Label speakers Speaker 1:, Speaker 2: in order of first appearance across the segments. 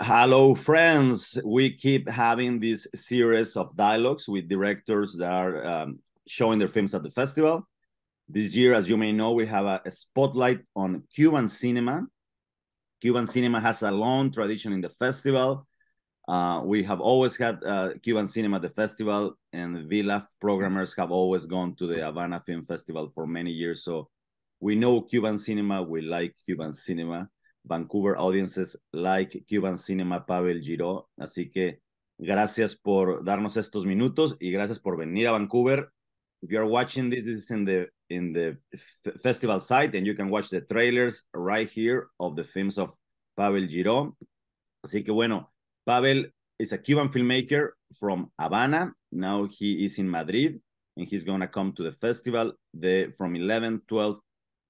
Speaker 1: Hello, friends. We keep having this series of dialogues with directors that are um, showing their films at the festival. This year, as you may know, we have a, a, spotlight on Cuban cinema. Cuban cinema has a long tradition in the festival. Uh, we have always had uh, Cuban cinema at the festival, and VLAF programmers have always gone to the Havana Film Festival for many years. So we know Cuban cinema, we like Cuban cinema Vancouver audiences like Cuban Cinema Pavel Giró. Así que gracias por darnos estos minutos y gracias por venir a Vancouver. If you're watching this, this is in the in the festival site, and you can watch the trailers right here of the films of Pavel Giró. Así que bueno, Pavel is a Cuban filmmaker from Havana. Now he is in Madrid, and he's gonna come to the festival the from 11, 12,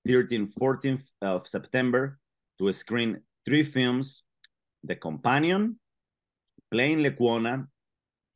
Speaker 1: 13, 14th of September to screen three films, The Companion, Plain Lecuona,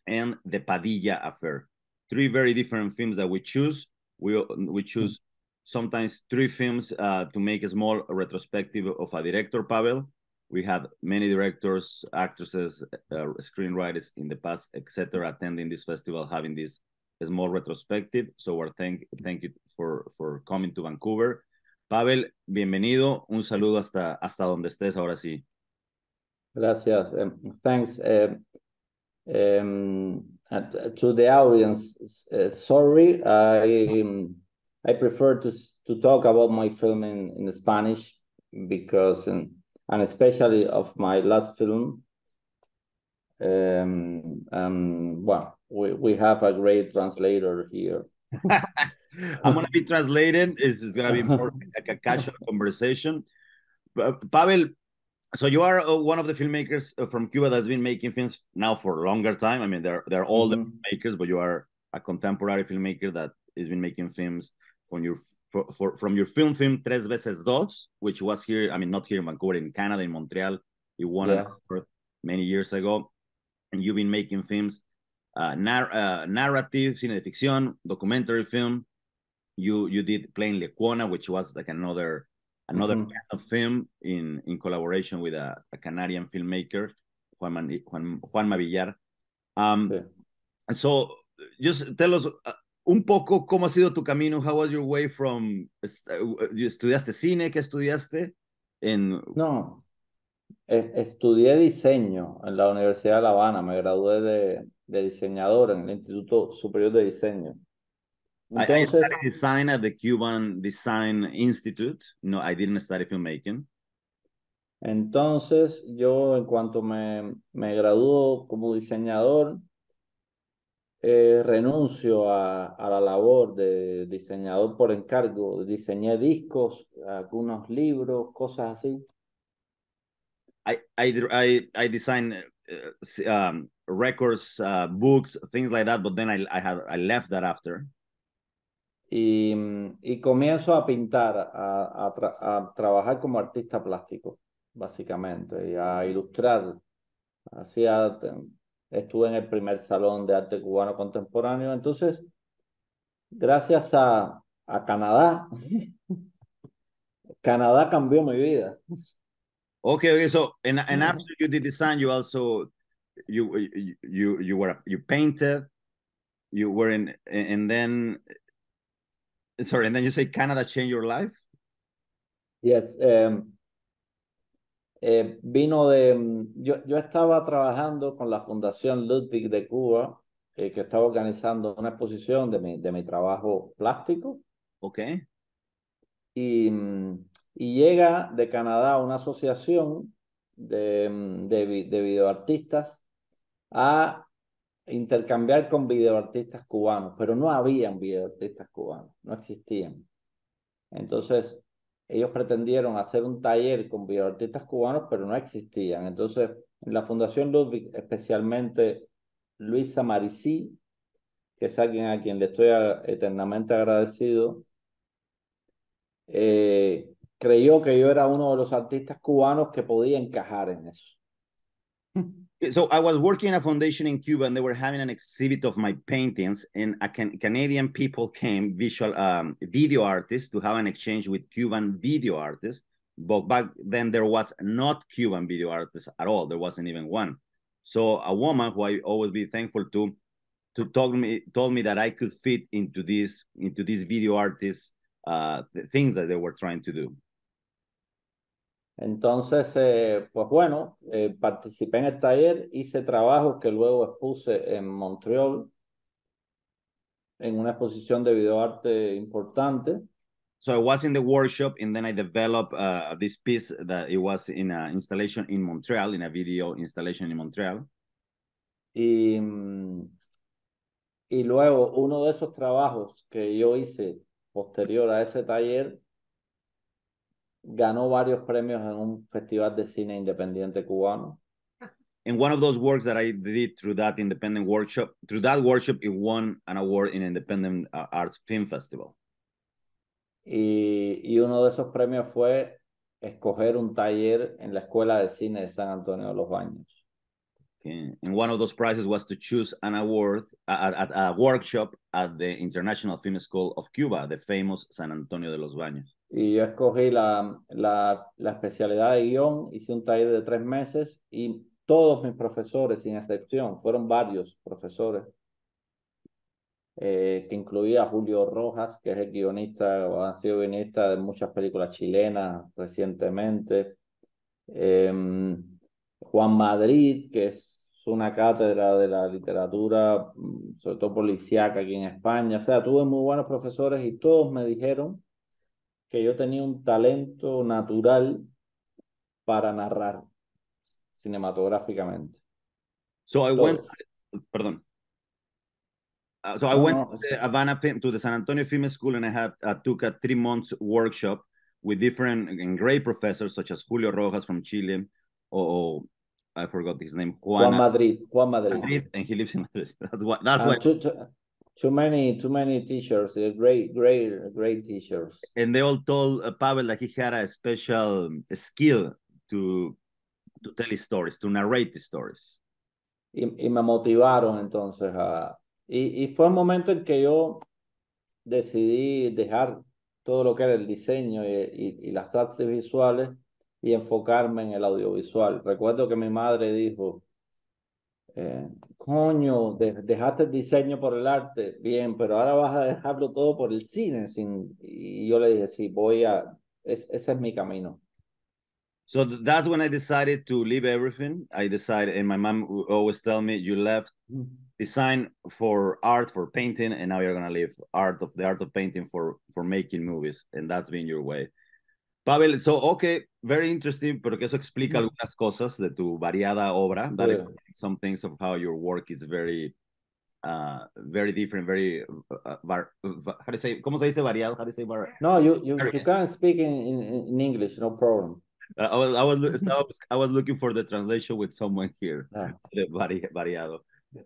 Speaker 1: and The Padilla Affair. Three very different films that we choose. We, we choose sometimes three films uh, to make a small retrospective of a director, Pavel. We had many directors, actresses, uh, screenwriters in the past, etc., attending this festival, having this small retrospective. So our thank thank you for for coming to Vancouver. Pavel, bienvenido. Un saludo hasta, hasta donde estés ahora sí.
Speaker 2: Gracias. Em, thanks. um, to the audience, eh, sorry, I, I prefer to, to talk about my film in, in Spanish because, um, and especially of my last film. Um, um, well, we, we have a great translator here. I'm gonna be translating. This is gonna be more
Speaker 1: like a casual conversation. But Pavel, so you are uh, one of the filmmakers uh, from Cuba that's been making films now for a longer time. I mean, they're they're all mm -hmm. the mm-hmm. makers, but you are a contemporary filmmaker that has been making films from your for, for, from your film film Tres veces dos, which was here. I mean, not here in Vancouver, in Canada, in Montreal. You won yes. an many years ago, and you've been making films, uh, nar- uh, narrative, cinefiction, documentary film, you you did playing Lecuona, which was like another another kind of film in in collaboration with a, Canadian filmmaker, Juan Mavillar. Um, So just tell us uh, un poco cómo ha sido tu camino. How was your way from uh,
Speaker 2: estudiaste cine, qué estudiaste en no e-, estudié diseño en la Universidad de La Habana, me gradué de, de diseñador en el Instituto Superior de Diseño.
Speaker 1: Entonces, I, design at the Cuban Design Institute. No, I didn't study filmmaking.
Speaker 2: Entonces, yo en cuanto me, me graduó como diseñador, eh, renuncio a, a, la labor de diseñador por encargo. Diseñé discos, algunos libros, cosas así. I, I,
Speaker 1: I, I designed uh, um, records, uh, books, things like that, but then I, I, had, I left that after.
Speaker 2: Mm, y, comienzo a pintar, a, trabajar como artista plástico, básicamente, y a ilustrar. Hacía, estuve en el primer salón de arte cubano contemporáneo, entonces, gracias a, a Canadá, Canadá cambió mi vida. Okay, okay. So, and after
Speaker 1: you did design, you also you you, you were you painted, you were in, and then sorry, and then you say Canada changed your life?
Speaker 2: Yes. Em, em, vino de, em, yo, yo estaba trabajando con la Fundación Ludwig de Cuba, eh, que estaba organizando una exposición de mi, de mi trabajo plástico. Ok. Y, y llega de Canadá una asociación de, de, de videoartistas a intercambiar con videoartistas cubanos, pero no habían videoartistas cubanos, no existían. Entonces, ellos pretendieron hacer un taller con videoartistas cubanos, pero no existían. Entonces, en la Fundación Ludwig, especialmente Luisa Marisí, que es alguien a quien le estoy eternamente agradecido, eh, creyó que yo era uno de los artistas cubanos que podía encajar en eso.
Speaker 1: So I was working in a foundation in Cuba, and they were having an exhibit of my paintings, and a can Canadian people came, visual um, video artists, to have an exchange with Cuban video artists. But back then there was not Cuban video artists at all. There wasn't even one. So a woman who I always be thankful to, to told me told me that I could fit into this into these video artists uh, th things that they were trying to do.
Speaker 2: Entonces, eh, pues bueno, eh, participé en el taller, hice trabajos que luego expuse en Montreal, en una exposición de videoarte importante. So I was in the
Speaker 1: workshop and then I developed uh, this piece that it was in an installation in Montreal, in a
Speaker 2: video installation in Montreal. Y, mm, y luego uno de esos trabajos que yo hice posterior a ese taller ganó varios premios en un festival de cine independiente cubano. In one of
Speaker 1: those works that I did through
Speaker 2: that independent workshop, through that workshop, it won an award in Independent
Speaker 1: uh, Arts Film Festival.
Speaker 2: Y, y uno de esos premios fue escoger un taller en la Escuela de Cine de San Antonio de los Baños.
Speaker 1: And one of those prizes was to choose an award at, a workshop at the International Film School of Cuba, the famous San Antonio de los Baños.
Speaker 2: Y yo escogí la, la, la especialidad de guión, hice un taller de tres meses y todos mis profesores, sin excepción, fueron varios profesores, eh, que incluía Julio Rojas, que es el guionista o ha sido guionista de muchas películas chilenas recientemente. Em, Juan Madrid, que es una cátedra de la literatura, mm, sobre todo policíaca aquí en España. O sea, tuve muy buenos profesores y todos me dijeron que yo tenía un talento natural para narrar cinematográficamente.
Speaker 1: So I went, perdón. Uh, so I went to, the San Antonio Film School and I had uh, took a three months workshop with different and great professors such as Julio Rojas from Chile o... I forgot his name. Juana. Juan Madrid. Juan Madrid. Madrid. and he lives in Madrid. That's why. That's ah,
Speaker 2: why. Too, many, too many teachers. Eh, great, great, great teachers. And they all told
Speaker 1: uh, Pavel that he had a special skill to to tell his stories, to
Speaker 2: narrate the stories. Y, y me motivaron entonces a. Y, y fue un momento en que yo decidí dejar todo lo que era el diseño eh, y, y las artes visuales y enfocarme en el audiovisual. Recuerdo que mi madre dijo, eh, coño, dejaste el diseño por el arte, bien, pero ahora vas a dejarlo todo por el cine. Sin... Y yo le dije, sí, voy a, ese es mi camino. So that's when I decided to leave everything.
Speaker 1: I decided, and my mom always tell me, you left mm-hmm. design for art, for painting, and now you're to leave art of the art of painting for for making movies, and that's been your way. Pavel, so, ok, very interesting, pero que eso explica algunas cosas de tu variada obra. That explains some things of how your work is very, uh, very different, very, uh, uh, uh how to say, ¿cómo se dice variado? How to say var, no, you, you, you can speak in, in, in English, no problem. I, was, I, was, I, was, I was looking for the translation with someone here, ah. Vari, variado.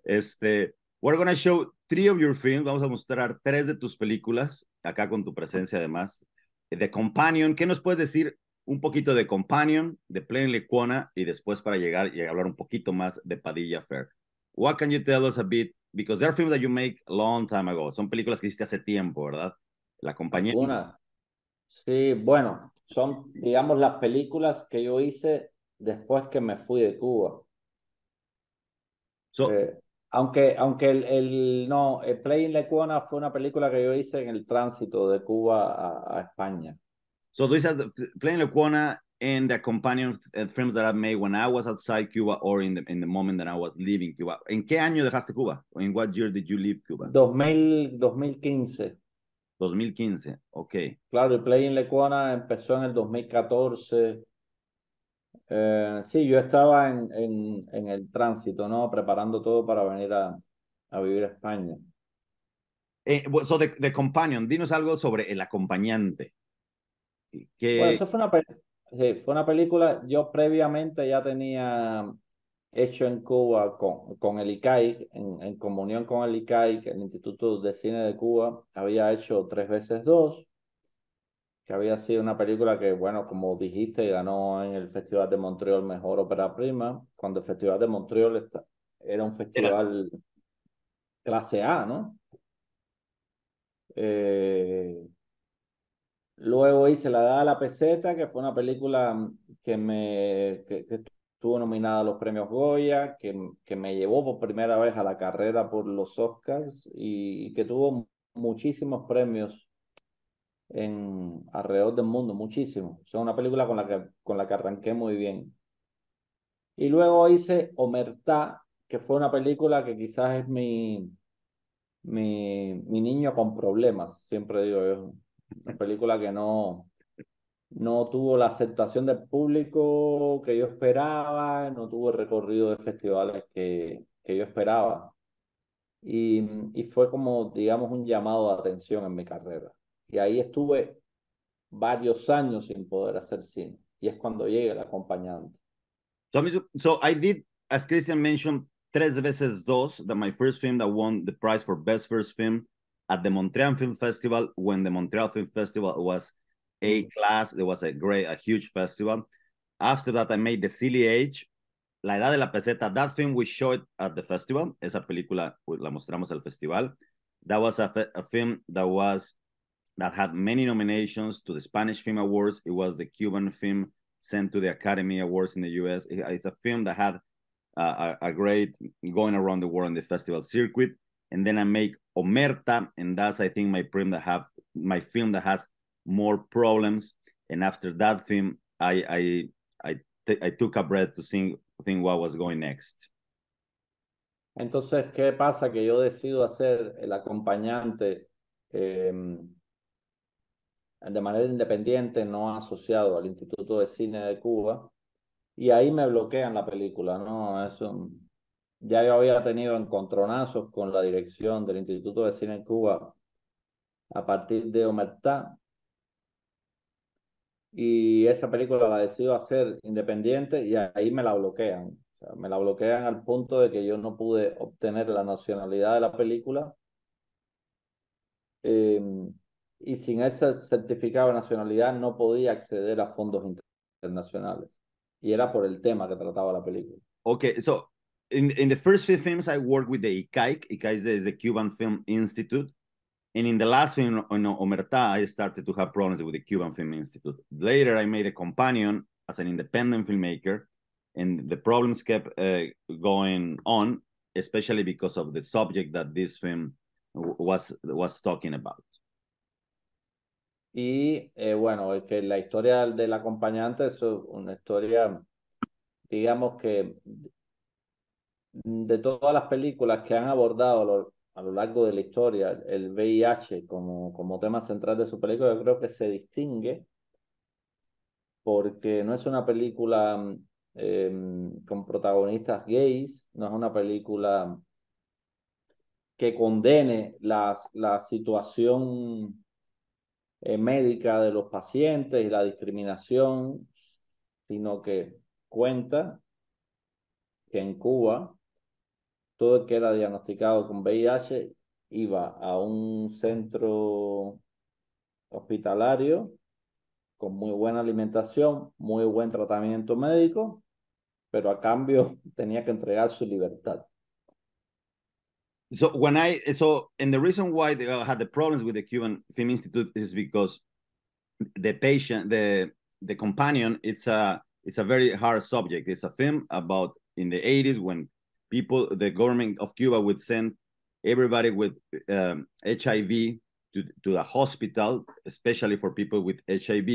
Speaker 1: Este, we're going to show three of your films, vamos a mostrar tres de tus películas, acá con tu presencia además, de Companion. ¿Qué nos puedes decir un poquito de Companion, de Plain Lecuona y después para llegar y hablar un poquito más de Padilla Fair? What can you tell us a bit? Because there films that you make a
Speaker 2: long time ago. Son películas que hiciste hace tiempo, ¿verdad? La compañía. Sí, bueno, son, digamos, las películas que yo hice después que me fui de Cuba. Eh, aunque, aunque el, el no, el eh, Lecuona fue una película que yo hice en el tránsito de Cuba a, a España.
Speaker 1: So tú dices Playing in Lecuona and the companion eh, films that I made when I was outside Cuba or in the, in the moment that I was leaving Cuba. ¿En qué año dejaste Cuba? ¿En what year did you leave Cuba?
Speaker 2: 2000, 2015.
Speaker 1: 2015, ok.
Speaker 2: Claro, Playing in Lecuona empezó en el 2014. Eh, sí, yo estaba en, en, el tránsito, ¿no? Preparando todo para venir a, vivir a España. Eh, so de, Companion, dinos algo sobre el acompañante. Bueno, eso fue una, fue una película, yo previamente ya tenía hecho en Cuba con, con el ICAIC, en, comunión con el ICAIC, el Instituto de Cine de Cuba, había hecho tres veces dos, que había sido una película que, bueno, como dijiste, ganó en el Festival de Montreal Mejor Ópera Prima, cuando el Festival de Montreal era un festival clase A, ¿no? Eh, luego hice La Edad de la Peseta, que fue una película que me que, estuvo nominada a los premios Goya, que, que, me llevó por primera vez a la carrera por los Oscars y que tuvo muchísimos premios en alrededor del mundo, muchísimo. es una película con la que, con la que arranqué muy bien. Y luego hice Omerta, que fue una película que quizás es mi, mi, niño con problemas, siempre digo es Una película que no, no tuvo la aceptación del público que yo esperaba, no tuvo el recorrido de festivales que, que yo esperaba. Y, y fue como, digamos, un llamado de atención en mi carrera. Y ahí estuve varios años sin poder hacer cine. Y es cuando llega el acompañante. So, I
Speaker 1: did, as Christian mentioned, tres veces dos, that my first film that won the prize for best first film at the Montreal Film Festival, when the Montreal Film Festival was a mm. class, it was a great, a huge festival. After that, I made The Silly Age, La Edad de la Peseta. That film we showed at the festival. Esa película pues, la mostramos al festival. That was a film that was that had many nominations to the Spanish Film Awards. It was the Cuban film sent to the Academy Awards in the US. It's a film that had uh, a, great going around the world on the festival circuit. And then I make Omerta, and that's I think my film that have my film that has more problems. And after that film, I I I, t- I took a breath to think think what was going next.
Speaker 2: Entonces, ¿qué pasa? Que yo decido hacer el acompañante eh, de manera independiente, no asociado al Instituto de Cine de Cuba, y ahí me bloquean la película, ¿no? Eso, ya yo había tenido encontronazos con la dirección del Instituto de Cine de Cuba a partir de Omerta, y esa película la decido hacer independiente y ahí me la bloquean. O sea, me la bloquean al punto de que yo no pude obtener la nacionalidad de la película. Em, y sin ese certificado de nacionalidad no podía acceder a fondos internacionales. Y era por el tema que trataba la película.
Speaker 1: Okay, so in, in the first few films I worked with the ICAIC, ICAIC is the Cuban Film Institute. And in the last film Omerta, I started to have problems with the Cuban Film Institute. Later, I made a companion as an independent filmmaker, and the problems kept uh, going on, especially because of the subject that this film was was talking about.
Speaker 2: Y eh, bueno, es que la historia del acompañante es una historia, digamos que de todas las películas que han abordado a lo largo de la historia el VIH como, como tema central de su película, yo creo que se distingue porque no es una película em, con protagonistas gays, no es una película que condene las, la situación eh, médica de los pacientes y la discriminación, sino que cuenta que en Cuba todo el que era diagnosticado con VIH iba a un centro hospitalario con muy buena alimentación, muy buen tratamiento médico, pero a cambio tenía que entregar su libertad.
Speaker 1: so when i so and the reason why they had the problems with the cuban film institute is because the patient the the companion it's a it's a very hard subject it's a film about in the 80s when people the government of cuba would send everybody with um, hiv to, to the hospital especially for people with hiv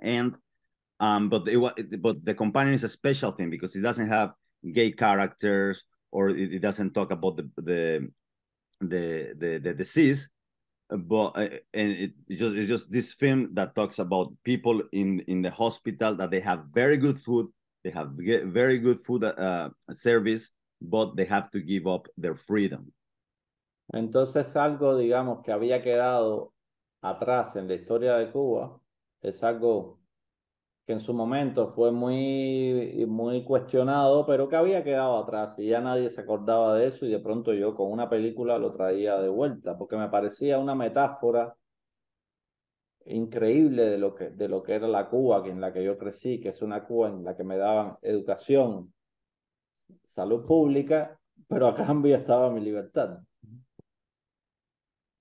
Speaker 1: and um but it was but the companion is a special thing because it doesn't have gay characters or it, it doesn't talk about the, the the the, the disease but uh, and it, it just it's just this film that talks about people in in the hospital that they have very good food they have very good food uh, service but they have to give up their freedom
Speaker 2: entonces algo digamos que había quedado atrás en la historia de Cuba es algo que en su momento fue muy, muy cuestionado, pero que había quedado atrás y ya nadie se acordaba de eso y de pronto yo con una película lo traía de vuelta, porque me parecía una metáfora increíble de lo que, de lo que era la Cuba en la que yo crecí, que es una Cuba en la que me daban educación, salud pública, pero a cambio estaba mi libertad.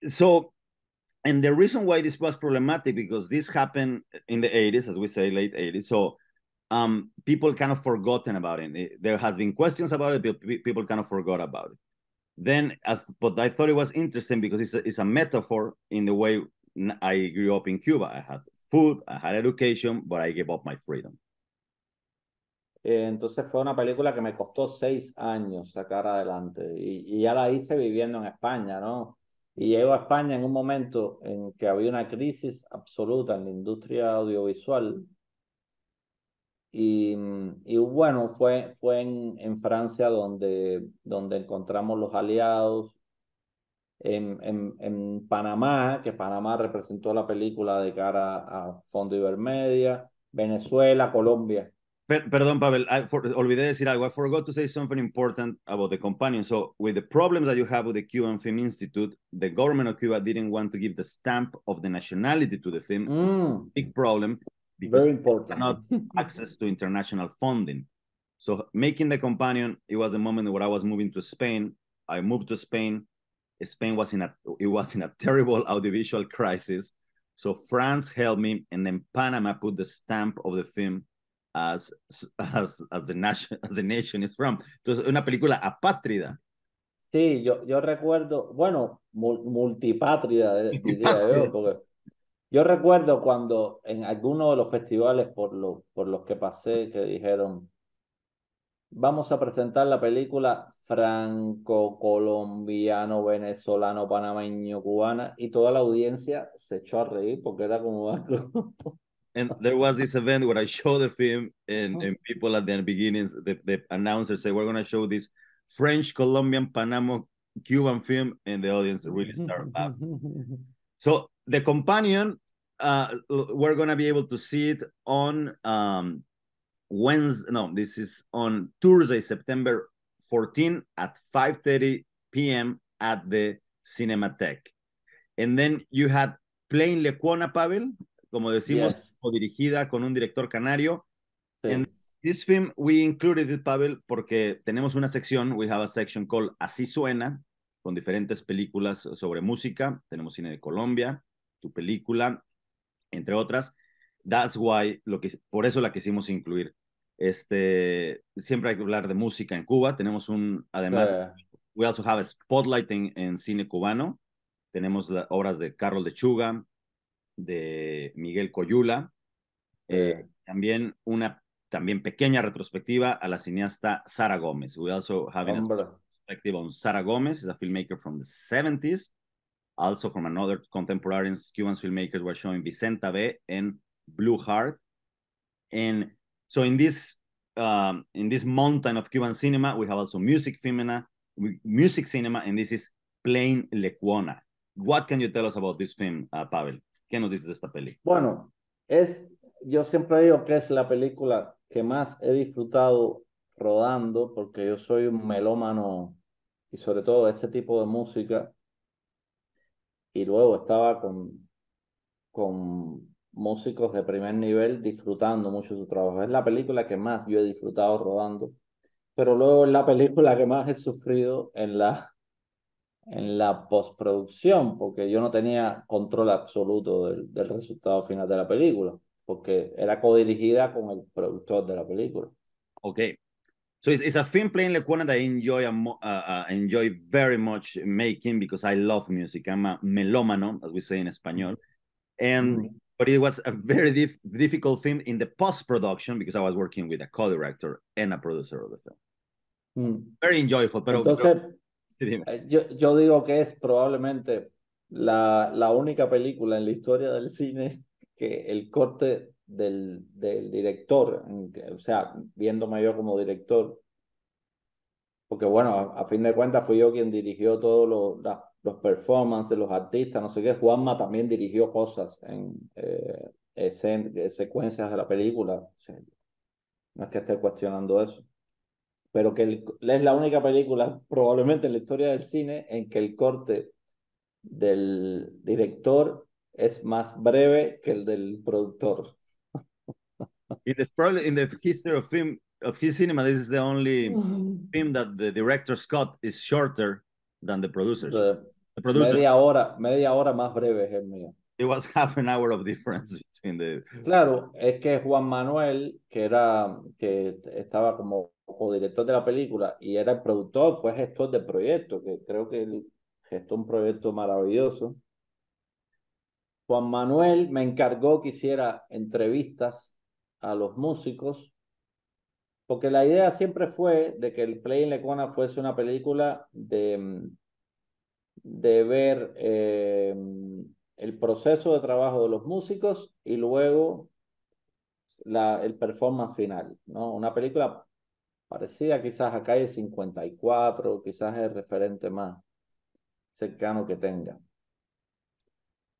Speaker 1: So, and the reason why this was problematic because this happened in the 80s as we say late 80s so um, people kind of forgotten about it. it there has been questions about it but people kind of forgot about it then but i thought it was interesting because it's a, it's a metaphor in the way i grew up in cuba i had food i had education but i gave up my freedom
Speaker 2: eh, Entonces fue una película que me costó seis años sacar adelante y, y ya la hice viviendo en España, ¿no? Y llego a España en un momento en que había una crisis absoluta en la industria audiovisual. Y, y bueno, fue, fue en, en, Francia donde, donde encontramos los aliados. En, en, Panamá, que Panamá representó la película de cara a Fondo Ibermedia, Venezuela, Colombia. Per perdón, Pavel, I for olvidé decir algo.
Speaker 1: I forgot to say something important about the companion. So, with the problems that you have with the Cuban Film Institute, the government of Cuba didn't want to give the stamp of the nationality to the film. Mm. Big problem. Very important. Not access to international funding. So, making the companion, it was a moment where I was moving to Spain. I moved to Spain. Spain was in a it was in a terrible audiovisual crisis. So France helped me, and then Panama put the stamp of the film as, as, as, the, nation, as the nation is from. Entonces, una película apátrida.
Speaker 2: Sí, yo, yo recuerdo, bueno, multipátrida, yo, recuerdo cuando en alguno de los festivales por, los por los que pasé, que dijeron, vamos a presentar la película franco, colombiano, venezolano, panameño, cubana, y toda la audiencia se echó a reír porque era como
Speaker 1: and there was this event where I showed the film, and, oh. and people at the beginnings, the, the announcer said, "We're gonna show this French, Colombian, Panama, Cuban film," and the audience really started
Speaker 2: laughing.
Speaker 1: so the companion, uh, we're gonna be able to see it on um, Wednesday. No, this is on Thursday, September 14 at 5:30 p.m. at the Cinematheque. And then you had Plain Cuona, Pavel, como decimos. Yes. dirigida con un director canario. En this film we included it, Pavel, porque tenemos una sección, we have a section called Así suena, con diferentes películas sobre música. Tenemos cine de Colombia, tu película, entre otras. That's why, lo que, por eso la quisimos incluir. Este, siempre hay que hablar de música en Cuba. Tenemos un, además, we also have a spotlight en, cine cubano. Tenemos las obras de Carlos Lechuga, de Miguel Coyula, eh, también una también pequeña retrospectiva a la cineasta Sara Gómez. We also have a retrospective on Sara Gómez, is a filmmaker from the 70s. Also from another contemporary Cuban filmmakers were showing Vicenta B and Blue Heart. And so in this um, in this mountain of Cuban cinema, we have also music music cinema, and this is Plain Lecuona. What can you tell us about this film, uh, Pavel? ¿Qué nos dices de esta peli?
Speaker 2: Bueno, es yo siempre digo que es la película que más he disfrutado rodando, porque yo soy un melómano y sobre todo ese tipo de música. Y luego estaba con, con músicos de primer nivel disfrutando mucho su trabajo. Es la película que más yo he disfrutado rodando, pero luego es la película que más he sufrido en la, en la postproducción, porque yo no tenía control absoluto del resultado final de la película porque era co-dirigida con el productor de la película. Ok. So
Speaker 1: it's, a film playing one that I enjoy, uh, uh, enjoy very much making because I love music. I'm a melómano, as we say in español. Mm-hmm. And, mm-hmm. but it was a very difficult film in the post-production because I was working with a co-director and a producer of the film. Mm. Very enjoyable, pero... Entonces,
Speaker 2: eh, yo, digo que es probablemente la única película en la historia del cine que el corte del, del director, o sea, viéndome yo como director, porque bueno, a, fin de cuentas fui yo quien dirigió todos los, los performances, los artistas, no sé qué. Juanma también dirigió cosas en eh, eh, secuencias de la película. O no es que esté cuestionando eso. Pero que es la única película, probablemente en la historia del cine, en que el corte del director es más breve que el del productor.
Speaker 1: In the, probably in the history of film of his cinema, this is the only mm. film that the director Scott is shorter than the producer's. media
Speaker 2: hora, más breve es el mío. It was half an hour of difference between the. Claro, es que Juan Manuel, que era que estaba como co-director de la película y era el productor, fue gestor del proyecto, que creo que él gestó un proyecto maravilloso. Juan Manuel me encargó que hiciera entrevistas a los músicos, porque la idea siempre fue de que el Play in Lecona fuese una película de, mm, de ver eh, el proceso de trabajo de los músicos y luego la, el performance final, ¿no? Una película parecida quizás a Calle 54, quizás el referente más cercano que tenga.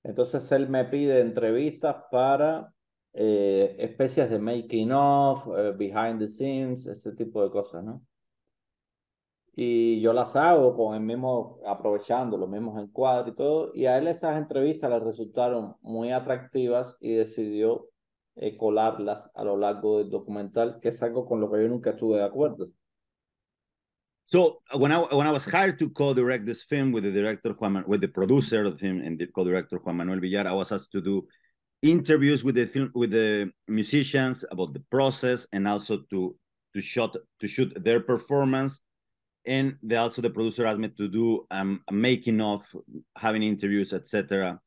Speaker 2: Entonces él me pide entrevistas para eh, especies de making of, eh, behind the scenes, ese tipo de cosas, ¿no? Y yo las hago con el mismo, aprovechando los mismos encuadres y todo. Y a él esas entrevistas le resultaron muy atractivas y decidió eh, colarlas a lo largo del documental, que es con lo que yo nunca estuve de acuerdo.
Speaker 1: So uh, when I when I was hired to co-direct this film with the director Juan with the producer of the film and the co-director Juan Manuel Villar, I was asked to do interviews with the film with the musicians about the process and also to to shot to shoot their performance. And they also the producer asked me to do um, making of, having interviews, etc.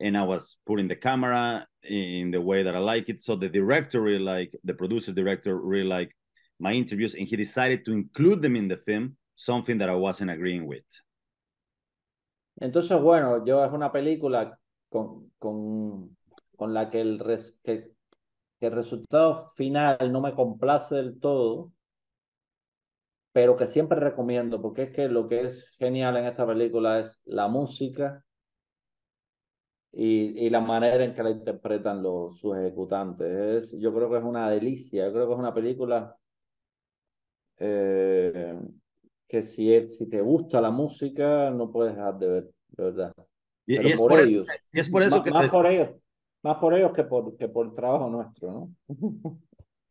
Speaker 1: And I was putting the camera in the way that I like it. So the director really like the producer director really like my interviews, and he decided to include them in the film, something that I wasn't agreeing
Speaker 2: Entonces, bueno, yo es una película con, con, con la que el, que, que el resultado final no me complace del todo, pero que siempre recomiendo, porque es que lo que es genial en esta película es la música, y, y, la manera en que la interpretan los, sus ejecutantes. Es, yo creo que es una delicia, yo creo que es una película eh, que si, si te gusta la música, no puedes dejar de ver, verdad. Y, es por, ellos. Eso, y es por eso más, que. Más por ellos. Más por ellos que por, que por el trabajo nuestro,
Speaker 1: ¿no?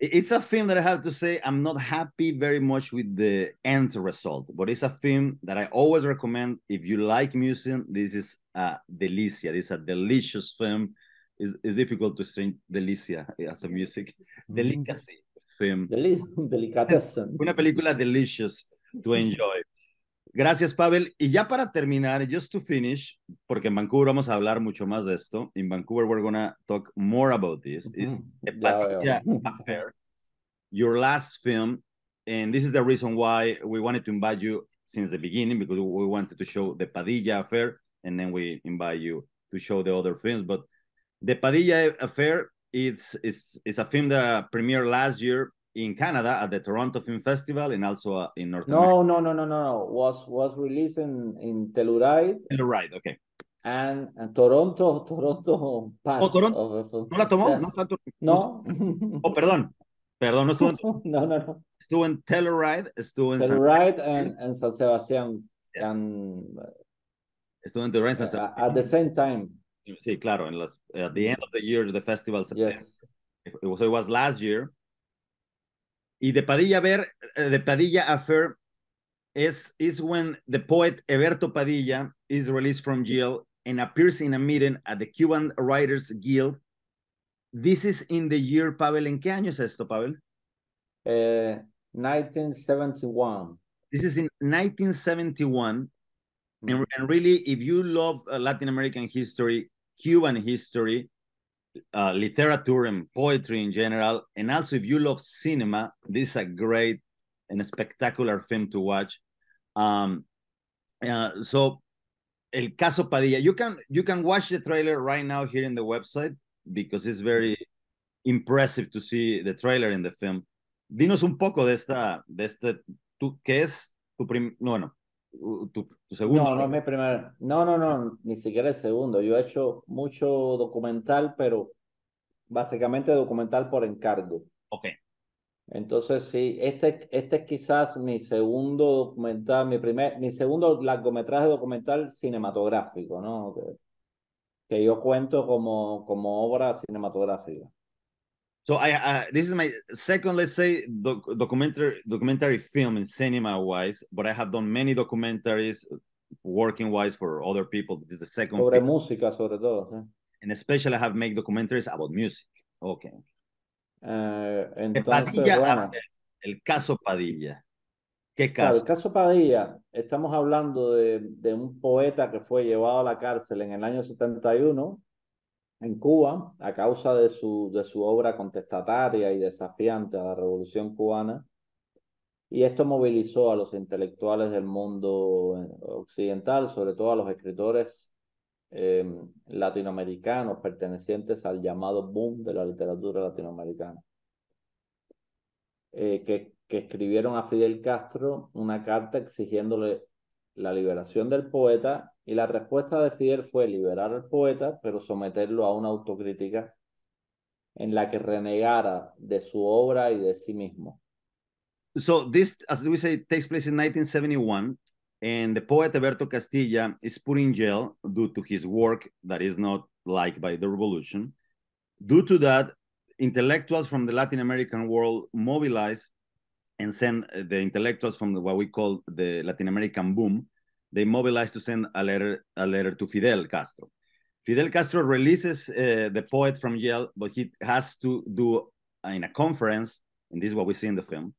Speaker 1: It's a film that I have to say I'm not happy very much with the end result, but it's a film that I always recommend if you like music. This is a delicia. This a delicious film. is is difficult to sing delicia as a music mm-hmm. delicacy film. Una película delicious to enjoy. Gracias, Pavel. Y ya para terminar, just to finish, porque en Vancouver vamos a hablar mucho más de esto. In Vancouver, we're gonna talk more about this. Is the Padilla Affair, your last film. And this is the reason why we wanted to invite you since the beginning, because we wanted to show the Padilla Affair, and then we invite you to show the other films. But the Padilla Affair it's it's it's a film that premiered last year in Canada at the Toronto Film Festival and also uh, in North. No,
Speaker 2: America. no, no, no, no, no. Was was released in in Telluride. Telluride, okay. And, and Toronto, Toronto pass. Oh, Toronto. ¿No la tomó? Yes. No, tanto, no.
Speaker 1: Oh, perdón. Perdón, no estuvo
Speaker 2: en... no, no, no. Estuvo en Telluride,
Speaker 1: estuvo en Telluride San and, and San Sebastián. Yeah. And, estuvo en Telluride, San uh, Sebastián. At the same time. Sí, claro, en las, eh, at the end of the year, the festival. Yes. It was, it was last year. Y de Padilla Ver, the eh, Padilla Affair is, is when the poet Eberto Padilla is released from jail and appears in a meeting at the Cuban Writers Guild. This is in the year, Pavel, ¿en qué año es esto, Pavel? Uh, eh, 1971. This is in 1971. and, mm. and, really, if you love uh, Latin American history, Cuban history, uh, literature, and poetry in general. And also, if you love cinema, this is a great and a spectacular film to watch. Um, uh, so, El Caso Padilla, you can you can watch the trailer right now here in the website because it's very impressive to see the trailer in the film. Dinos un poco de esta, de este, tú, ¿qué es tu prim, no, bueno, segundo. No, no es
Speaker 2: mi primer. No, no, no, ni siquiera el segundo. Yo he hecho mucho documental, pero básicamente documental por encargo. Ok. Entonces, sí, este, este es quizás mi segundo documental, mi primer, mi segundo largometraje documental cinematográfico, ¿no? Que, que yo cuento como, como obra cinematográfica.
Speaker 1: So I uh, this is my second, let's say, documentary documentary film in cinema wise, but I have done many documentaries working wise for other people. This is the second. Sobre
Speaker 2: música, sobre todo. ¿eh?
Speaker 1: And especially I have made documentaries about music. Okay. Uh, entonces, Padilla, el caso Padilla. ¿Qué caso? el
Speaker 2: caso Padilla, estamos hablando de, de un poeta que fue llevado a la cárcel en el año 71 en Cuba a causa de su, de su obra contestataria y desafiante a la revolución cubana. Y esto movilizó a los intelectuales del mundo eh, occidental, sobre todo a los escritores eh, latinoamericanos pertenecientes al llamado boom de la literatura latinoamericana, eh, que, que escribieron a Fidel Castro una carta exigiéndole la liberación del poeta y la respuesta de Fidel fue liberar al poeta, pero someterlo a una autocrítica en la que renegara de su obra y de sí mismo. So this, as we
Speaker 1: say, takes place in 1971, and the poet Alberto Castilla is put in jail due to his work that is not liked by the revolution. Due to that, intellectuals from the Latin American world mobilize and send eh, the intellectuals from what we call the Latin American boom. They mobilized to send a letter, a letter to Fidel Castro. Fidel Castro releases uh, the poet from jail, but he has to do uh, in a conference, and this is what we see in the film,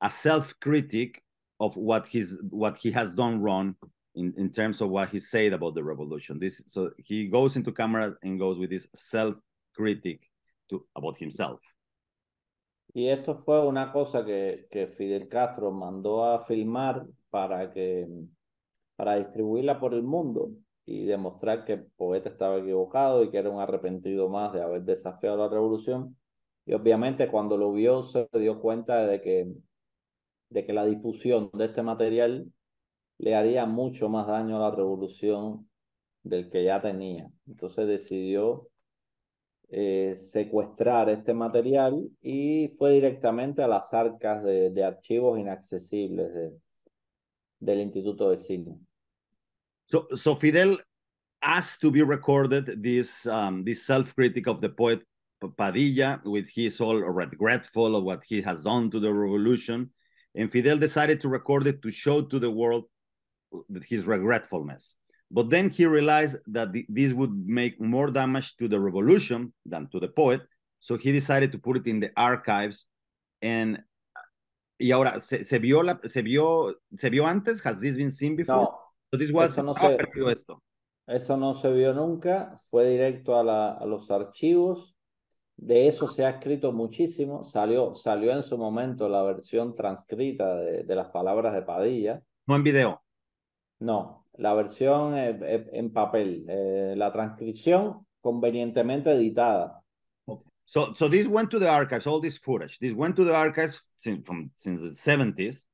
Speaker 1: a self-critic of what he's what he has done wrong in, in terms of what he said about the revolution. This so he goes into camera and goes with this self-critic to about himself.
Speaker 2: Y esto fue una cosa que, Fidel Castro mandó a filmar para, que, para distribuirla por el mundo y demostrar que poeta estaba equivocado y que era un arrepentido más de haber desafiado la revolución. Y obviamente cuando lo vio se dio cuenta de que, de que la difusión de este material le haría mucho más daño a la revolución del que ya tenía. Entonces decidió eh, secuestrar este material y fue directamente a las arcas de, de archivos inaccesibles de, del Instituto de Cine. So, so Fidel
Speaker 1: asked to be recorded this, um, this self-critic of the poet Padilla with his all regretful of what he has done to the revolution. And Fidel decided to record it to show to the world his regretfulness. But then he realized that this would make more damage to the revolution than to the poet. So he decided to put it in the archives. And, y ahora, ¿se, vio, la, se, vio, ¿se vio antes? ¿Has this been seen before? No, so this was, eso no se,
Speaker 2: Eso no se vio nunca, fue directo a, los archivos. De eso se ha escrito muchísimo. Salió, salió en su momento la versión transcrita de las palabras de Padilla. No en video. No, la versión en papel, eh, la transcripción convenientemente editada. So, so
Speaker 1: this went to the archives, all this footage. This went to the archives since, from since the 70s,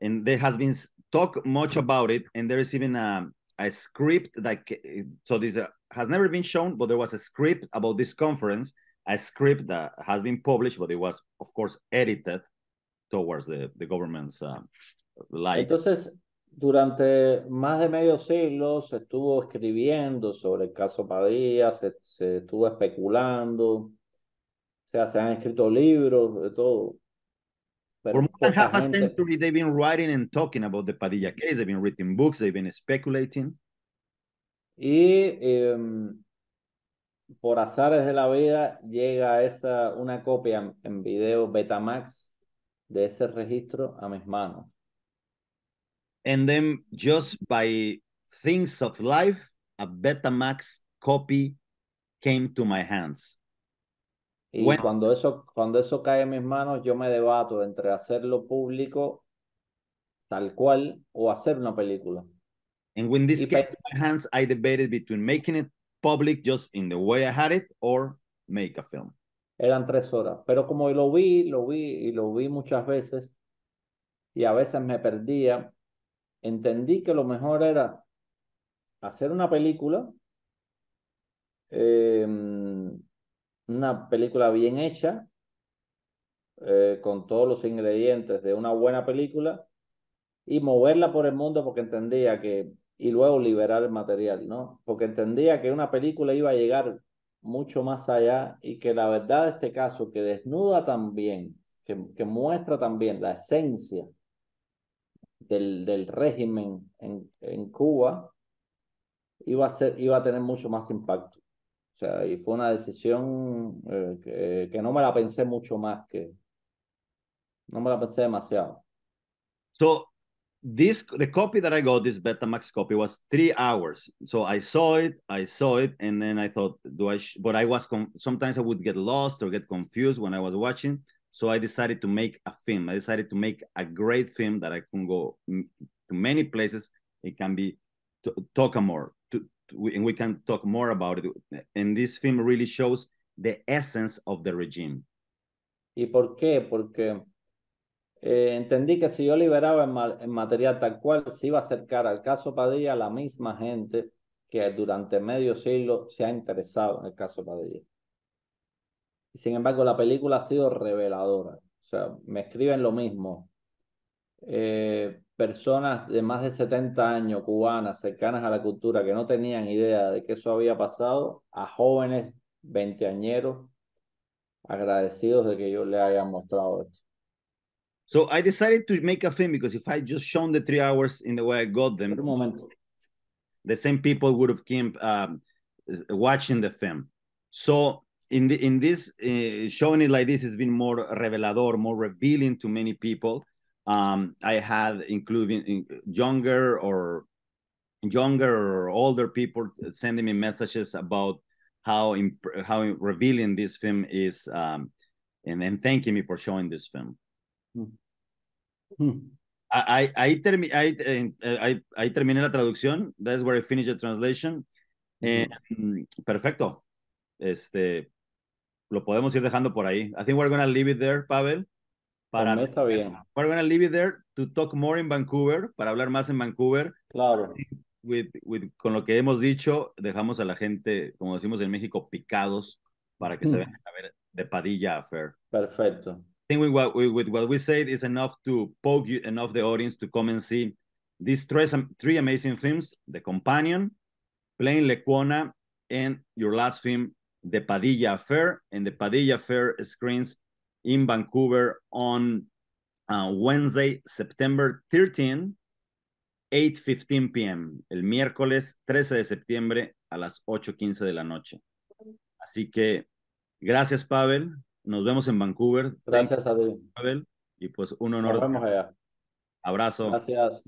Speaker 1: and there has been talk much about it. And there is even a, a script like so this uh, has never been shown, but there was a script about this conference, a script that has been published, but it was of course edited towards the, the government's uh, light.
Speaker 2: Entonces, durante más de medio siglo se estuvo escribiendo sobre el caso Padilla, se, estuvo especulando, o sea, se han escrito libros de todo. Por For more than half a
Speaker 1: century, they've been writing and talking about the Padilla case. They've been writing books. They've been speculating.
Speaker 2: Y eh, por azares de la vida llega esa una copia en video Betamax de ese registro a mis manos and then just by things of life,
Speaker 1: a Betamax copy came to my hands. Y when... cuando,
Speaker 2: eso, cuando eso cae en mis manos, yo me debato entre hacerlo público tal cual o hacer una película. And when this y came to my hands, I debated
Speaker 1: between making it public just in the way I had it or make a film.
Speaker 2: Eran tres horas, pero como lo vi, lo vi y lo vi muchas veces y a veces me perdía entendí que lo mejor era hacer una película, em, una película bien hecha, eh, con todos los ingredientes de una buena película, y moverla por el mundo porque entendía que, y luego liberar el material, ¿no? Porque entendía que una película iba a llegar mucho más allá y que la verdad de este caso, que desnuda también, que muestra también la esencia del, del régimen en, en, Cuba iba a, ser, iba a tener mucho más impacto. O sea, y fue una decisión eh, que, eh, que, no me la pensé mucho más que... No me la pensé demasiado.
Speaker 1: So, this the copy that I got, this Betamax copy, was three hours. So I saw it, I saw it, and then I thought, do I? but I was sometimes I would get lost or get confused when I was watching. So I decided to make a film. I decided to make a great film that I can go to many places. It can be to, talk more, to, to, and we can talk more about it. And this film really shows the essence of the regime.
Speaker 2: ¿Y por qué? Porque eh, entendí que si yo liberaba el, ma el, material tal cual, se iba a acercar al caso Padilla a la misma gente que durante medio siglo se ha interesado en el caso Padilla. sin embargo, la película ha sido reveladora. O sea, me escriben lo mismo. Eh, personas de más de 70 años, cubanas, cercanas a la cultura, que no tenían idea de que eso había pasado, a jóvenes veinteañeros agradecidos de que yo les haya mostrado esto.
Speaker 1: So I decided to make a film because if I just shown the three hours in the way I got them, the same people would have came um, watching the film. So in the, in this uh, showing it like this has been more revelador, more revealing to many people. Um, I had including younger or younger or older people sending me messages about how imp- how revealing this film is, um, and then thanking me for showing this film. Hmm. hmm. I I, termi- I, I, I terminé la traducción. That's where I finished the translation. Mm-hmm. And, perfecto. Este, lo podemos ir dejando por ahí. I think we're going to leave it there, Pavel. Para, está bien. We're going to leave it there to talk more in Vancouver, para hablar más en Vancouver. Claro. With, with, con lo que hemos dicho, dejamos a la gente, como decimos en México, picados para que se mm. vengan a ver de Padilla Affair.
Speaker 2: Perfecto.
Speaker 1: I think with what, we, with what we said is enough to poke you, enough the audience to come and see these three, three amazing films, The Companion, Plain Lecuona, and your last film, the Padilla Fair, and the Padilla Fair screens in Vancouver on uh, Wednesday, September 13, 8:15 p.m. el miércoles 13 de septiembre a las 8:15 de la noche. Así que gracias Pavel, nos vemos en Vancouver. Gracias a ti. Pavel y pues un honor. Nos vemos allá. Abrazo. Gracias.